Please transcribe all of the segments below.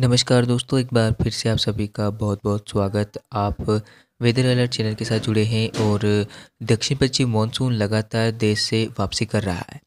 नमस्कार दोस्तों एक बार फिर से आप सभी का बहुत बहुत स्वागत आप वेदर अलर्ट चैनल के साथ जुड़े हैं और दक्षिण पश्चिम मानसून लगातार देश से वापसी कर रहा है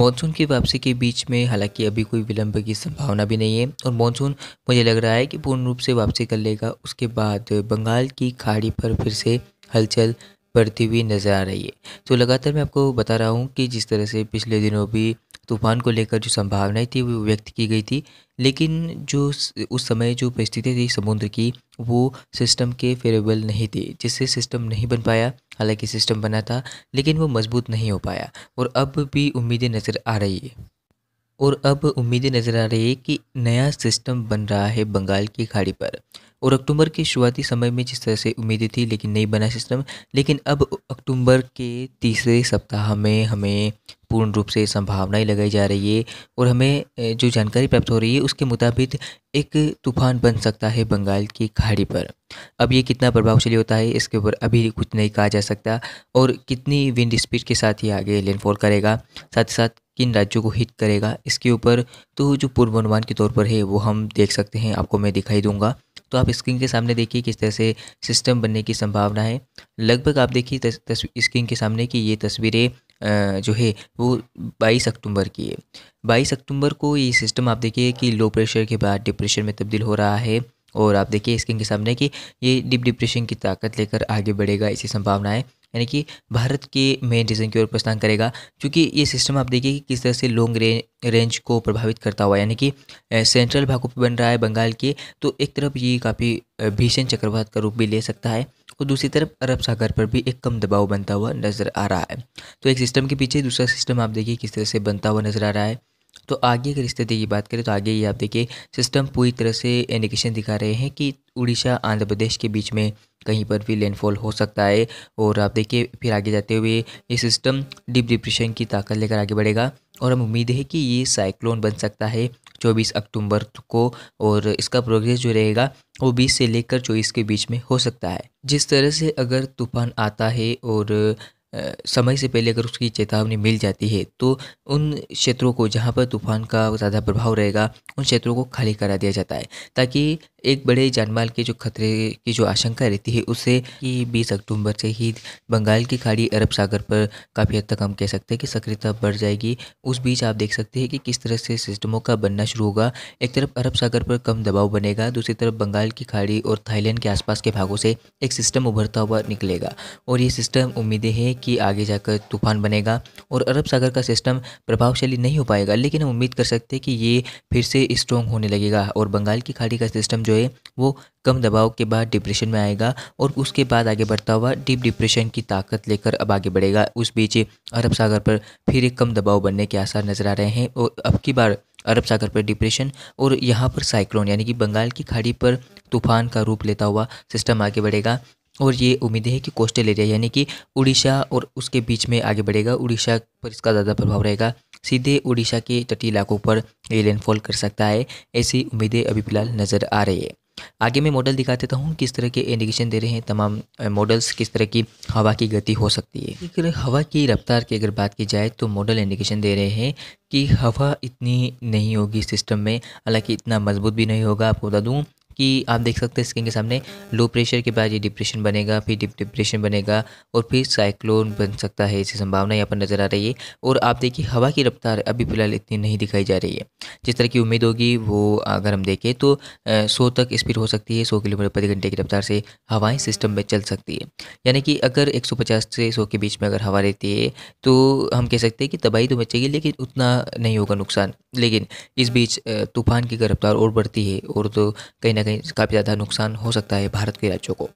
मानसून की वापसी के बीच में हालांकि अभी कोई विलंब की संभावना भी नहीं है और मानसून मुझे लग रहा है कि पूर्ण रूप से वापसी कर लेगा उसके बाद बंगाल की खाड़ी पर फिर से हलचल बढ़ती हुई नज़र आ रही है तो लगातार मैं आपको बता रहा हूँ कि जिस तरह से पिछले दिनों भी तूफान को लेकर जो संभावनाएं थी वो व्यक्त की गई थी लेकिन जो उस समय जो परिस्थिति थी समुद्र की वो सिस्टम के फेवरेबल नहीं थी जिससे सिस्टम नहीं बन पाया हालांकि सिस्टम बना था लेकिन वो मजबूत नहीं हो पाया और अब भी उम्मीदें नज़र आ रही है और अब उम्मीदें नज़र आ रही है कि नया सिस्टम बन रहा है बंगाल की खाड़ी पर और अक्टूबर के शुरुआती समय में जिस तरह से उम्मीदें थी लेकिन नहीं बना सिस्टम लेकिन अब अक्टूबर के तीसरे सप्ताह में हमें पूर्ण रूप से संभावनाएं लगाई जा रही है और हमें जो जानकारी प्राप्त हो रही है उसके मुताबिक एक तूफान बन सकता है बंगाल की खाड़ी पर अब ये कितना प्रभावशाली होता है इसके ऊपर अभी कुछ नहीं कहा जा सकता और कितनी विंड स्पीड के साथ ही आगे लैंडफॉल करेगा साथ ही साथ किन राज्यों को हिट करेगा इसके ऊपर तो जो पूर्वानुमान के तौर पर है वो हम देख सकते हैं आपको मैं दिखाई दूंगा तो आप स्क्रीन के सामने देखिए किस तरह से सिस्टम बनने की संभावना है लगभग आप देखिए स्क्रीन के सामने कि ये तस्वीरें जो है वो 22 अक्टूबर की है 22 अक्टूबर को ये सिस्टम आप देखिए कि लो प्रेशर के बाद डिप्रेशन में तब्दील हो रहा है और आप देखिए इसके सामने कि ये डिप डिप्रेशन की ताकत लेकर आगे बढ़ेगा ऐसी संभावनाएँ यानी कि भारत के मेन रीजन की ओर प्रस्थान करेगा क्योंकि ये सिस्टम आप देखिए कि किस तरह से लॉन्ग रेंज को प्रभावित करता हुआ यानी कि सेंट्रल भागों पर बन रहा है बंगाल के तो एक तरफ ये काफ़ी भीषण चक्रवात का रूप भी ले सकता है और दूसरी तरफ अरब सागर पर भी एक कम दबाव बनता हुआ नज़र आ रहा है तो एक सिस्टम के पीछे दूसरा सिस्टम आप देखिए किस तरह से बनता हुआ नज़र आ रहा है तो आगे अगर स्थिति की बात करें तो आगे ये आप देखिए सिस्टम पूरी तरह से इंडिकेशन दिखा रहे हैं कि उड़ीसा आंध्र प्रदेश के बीच में कहीं पर भी लैंडफॉल हो सकता है और आप देखिए फिर आगे जाते हुए ये सिस्टम डीप डिप्रेशन की ताकत लेकर आगे बढ़ेगा और हम उम्मीद है कि ये साइक्लोन बन सकता है 24 अक्टूबर को और इसका प्रोग्रेस जो रहेगा वो 20 से लेकर 24 के बीच में हो सकता है जिस तरह से अगर तूफान आता है और समय से पहले अगर उसकी चेतावनी मिल जाती है तो उन क्षेत्रों को जहाँ पर तूफान का ज़्यादा प्रभाव रहेगा उन क्षेत्रों को खाली करा दिया जाता है ताकि एक बड़े जानमाल के जो खतरे की जो आशंका रहती है उससे कि बीस अक्टूबर से ही बंगाल की खाड़ी अरब सागर पर काफ़ी हद तक हम कह सकते हैं कि सक्रियता बढ़ जाएगी उस बीच आप देख सकते हैं कि किस तरह से सिस्टमों का बनना शुरू होगा एक तरफ अरब सागर पर कम दबाव बनेगा दूसरी तरफ बंगाल की खाड़ी और थाईलैंड के आसपास के भागों से एक सिस्टम उभरता हुआ निकलेगा और ये सिस्टम उम्मीदें हैं कि आगे जाकर तूफान बनेगा और अरब सागर का सिस्टम प्रभावशाली नहीं हो पाएगा लेकिन हम उम्मीद कर सकते हैं कि ये फिर से स्ट्रॉन्ग होने लगेगा और बंगाल की खाड़ी का सिस्टम जो है वो कम दबाव के बाद डिप्रेशन में आएगा और उसके बाद आगे बढ़ता हुआ डीप डिप्रेशन की ताकत लेकर अब आगे बढ़ेगा उस बीच अरब सागर पर फिर एक कम दबाव बनने के आसार नज़र आ रहे हैं और अब की बार अरब सागर पर डिप्रेशन और यहाँ पर साइक्लोन यानी कि बंगाल की खाड़ी पर तूफान का रूप लेता हुआ सिस्टम आगे बढ़ेगा और ये उम्मीद है कि कोस्टल एरिया यानी कि उड़ीसा और उसके बीच में आगे बढ़ेगा उड़ीसा पर इसका ज़्यादा प्रभाव रहेगा सीधे उड़ीसा के तटीय इलाकों पर ये लैंडफॉल कर सकता है ऐसी उम्मीदें अभी फिलहाल नज़र आ रही है आगे मैं मॉडल दिखा देता हूँ किस तरह के इंडिकेशन दे रहे हैं तमाम मॉडल्स किस तरह की हवा की गति हो सकती है अगर हवा की रफ्तार की अगर बात की जाए तो मॉडल इंडिकेशन दे रहे हैं कि हवा इतनी नहीं होगी सिस्टम में हालांकि इतना मजबूत भी नहीं होगा आपको बता दूँ कि आप देख सकते हैं स्क्रीन के सामने लो प्रेशर के बाद ये डिप्रेशन बनेगा फिर डिप्रेशन बनेगा और फिर साइक्लोन बन सकता है ऐसी संभावना यहाँ पर नज़र आ रही है और आप देखिए हवा की रफ्तार अभी फिलहाल इतनी नहीं दिखाई जा रही है जिस तरह की उम्मीद होगी वो अगर हम देखें तो सौ तक स्पीड हो सकती है सौ किलोमीटर प्रति घंटे की रफ्तार से हवाएँ सिस्टम में चल सकती है यानी कि अगर एक से सौ के बीच में अगर हवा रहती है तो हम कह सकते हैं कि तबाही तो बचेगी लेकिन उतना नहीं होगा नुकसान लेकिन इस बीच तूफान की रफ्तार और बढ़ती है और तो कहीं ना कहीं कहीं काफ़ी ज़्यादा नुकसान हो सकता है भारत के राज्यों को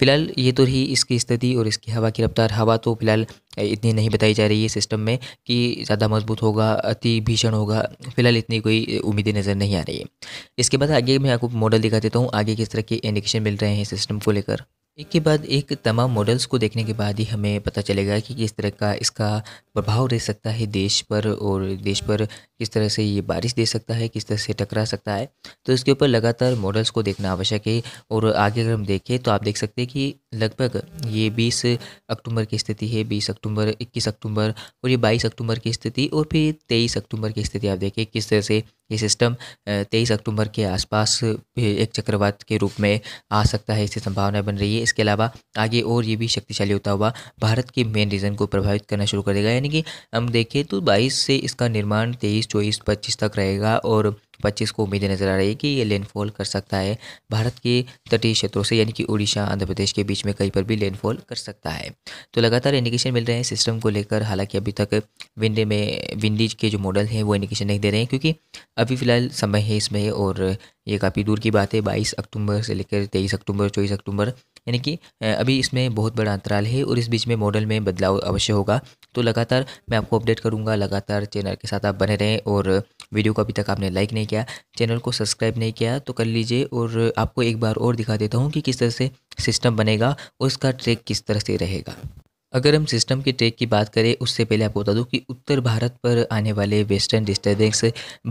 फिलहाल ये तो रही इसकी स्थिति और इसकी हवा की रफ्तार हवा तो फिलहाल इतनी नहीं बताई जा रही है सिस्टम में कि ज़्यादा मजबूत होगा अति भीषण होगा फिलहाल इतनी कोई उम्मीदें नज़र नहीं आ रही है इसके बाद आगे मैं आपको मॉडल दिखा देता हूँ आगे किस तरह के इंडिकेशन मिल रहे हैं सिस्टम को लेकर एक के बाद एक तमाम मॉडल्स को देखने के बाद ही हमें पता चलेगा कि किस तरह का इसका प्रभाव रह सकता है देश पर और देश पर किस तरह से ये बारिश दे सकता है किस तरह से टकरा सकता है तो इसके ऊपर लगातार मॉडल्स को देखना आवश्यक है और आगे अगर हम देखें तो आप देख सकते हैं कि लगभग ये बीस अक्टूबर की स्थिति है बीस अक्टूबर इक्कीस अक्टूबर और ये बाईस अक्टूबर की स्थिति और फिर तेईस अक्टूबर की स्थिति आप देखें किस तरह से ये सिस्टम तेईस अक्टूबर के आसपास एक चक्रवात के रूप में आ सकता है इसकी संभावना बन रही है इसके अलावा आगे और ये भी शक्तिशाली होता हुआ भारत के मेन रीजन को प्रभावित करना शुरू कर देगा यानी कि हम देखें तो बाईस से इसका निर्माण तेईस चौबीस पच्चीस तक रहेगा और पच्चीस को उम्मीदें नज़र आ रही है कि ये लैंडफॉल कर सकता है भारत के तटीय क्षेत्रों से यानी कि उड़ीसा आंध्र प्रदेश के बीच में कहीं पर भी लैंडफॉल कर सकता है तो लगातार इंडिकेशन मिल रहे हैं सिस्टम को लेकर हालांकि अभी तक विंडे में विंडीज के जो मॉडल हैं वो इंडिकेशन नहीं दे रहे हैं क्योंकि अभी फ़िलहाल समय है इसमें और ये काफ़ी दूर की बात है बाईस अक्टूबर से लेकर तेईस अक्टूबर चौबीस अक्टूबर यानी कि अभी इसमें बहुत बड़ा अंतराल है और इस बीच में मॉडल में बदलाव अवश्य होगा तो लगातार मैं आपको अपडेट करूँगा लगातार चैनल के साथ आप बने रहें और वीडियो को अभी तक आपने लाइक नहीं किया चैनल को सब्सक्राइब नहीं किया तो कर लीजिए और आपको एक बार और दिखा देता हूँ कि किस तरह से सिस्टम बनेगा और उसका ट्रेक किस तरह से रहेगा अगर हम सिस्टम की ट्रैक की बात करें उससे पहले आपको बता दूं कि उत्तर भारत पर आने वाले वेस्टर्न डिस्टर्बेंस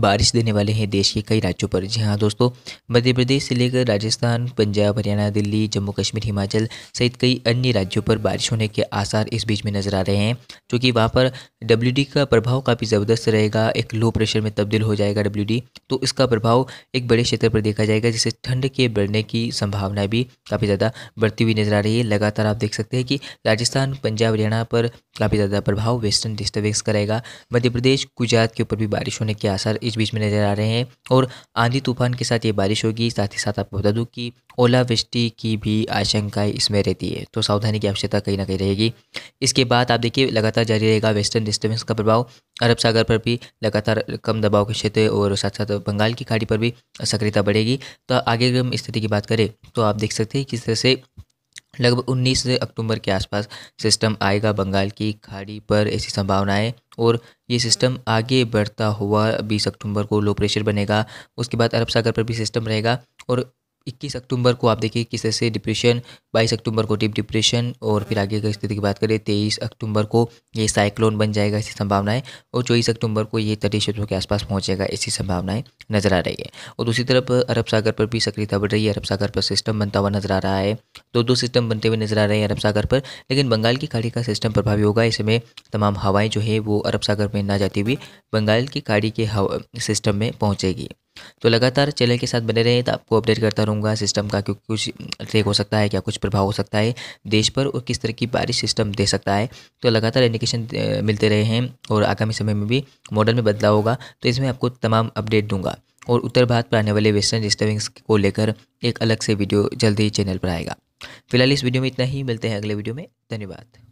बारिश देने वाले हैं देश के कई राज्यों पर जी हाँ दोस्तों मध्य प्रदेश से लेकर राजस्थान पंजाब हरियाणा दिल्ली जम्मू कश्मीर हिमाचल सहित कई अन्य राज्यों पर बारिश होने के आसार इस बीच में नज़र आ रहे हैं क्योंकि वहाँ पर डब्ल्यू का प्रभाव काफ़ी ज़बरदस्त रहेगा एक लो प्रेशर में तब्दील हो जाएगा डब्ल्यू तो इसका प्रभाव एक बड़े क्षेत्र पर देखा जाएगा जिससे ठंड के बढ़ने की संभावना भी काफ़ी ज़्यादा बढ़ती हुई नज़र आ रही है लगातार आप देख सकते हैं कि राजस्थान पंजाब हरियाणा पर काफ़ी ज़्यादा प्रभाव वेस्टर्न डिस्टर्बेंस करेगा मध्य प्रदेश गुजरात के ऊपर भी बारिश होने के आसार इस बीच में नज़र आ रहे हैं और आंधी तूफान के साथ ये बारिश होगी साथ ही साथ आपको बता दूँ कि ओलावृष्टि की भी आशंकाएँ इसमें रहती है तो सावधानी की आवश्यकता कहीं ना कहीं रहेगी इसके बाद आप देखिए लगातार जारी रहेगा वेस्टर्न डिस्टर्बेंस का प्रभाव अरब सागर पर भी लगातार कम दबाव के क्षेत्र और साथ साथ बंगाल की खाड़ी पर भी सक्रियता बढ़ेगी तो आगे अगर हम स्थिति की बात करें तो आप देख सकते हैं किस तरह से लगभग 19 अक्टूबर के आसपास सिस्टम आएगा बंगाल की खाड़ी पर ऐसी संभावनाएं और ये सिस्टम आगे बढ़ता हुआ 20 अक्टूबर को लो प्रेशर बनेगा उसके बाद अरब सागर पर भी सिस्टम रहेगा और इक्कीस अक्टूबर को आप देखिए किस तरह से डिप्रेशन बाईस अक्टूबर को डीप डिप्रेशन और फिर आगे की स्थिति की बात करें तेईस अक्टूबर को ये साइक्लोन बन जाएगा ऐसी संभावनाएं और चौबीस अक्टूबर को ये तटीय क्षेत्रों के आसपास पहुंचेगा ऐसी संभावनाएं नजर आ रही है और दूसरी तरफ अरब सागर पर भी सक्रियता बढ़ रही है अरब सागर पर सिस्टम बनता हुआ नजर आ रहा है दो दो सिस्टम बनते हुए नजर आ रहे हैं अरब सागर पर लेकिन बंगाल की खाड़ी का सिस्टम प्रभावी होगा इसमें तमाम हवाएँ जो है वो अरब सागर में ना जाती हुई बंगाल की खाड़ी के सिस्टम में पहुँचेगी तो लगातार चैनल के साथ बने रहें तो आपको अपडेट करता रहूँगा सिस्टम का क्योंकि कुछ ट्रेक हो सकता है क्या कुछ प्रभाव हो सकता है देश पर और किस तरह की बारिश सिस्टम दे सकता है तो लगातार इंडिकेशन मिलते रहे हैं और आगामी समय में भी मॉडल में बदलाव होगा तो इसमें आपको तमाम अपडेट दूंगा और उत्तर भारत पर आने वाले वेस्टर्न डिस्टर्बेंस को लेकर एक अलग से वीडियो जल्द ही चैनल पर आएगा फिलहाल इस वीडियो में इतना ही मिलते हैं अगले वीडियो में धन्यवाद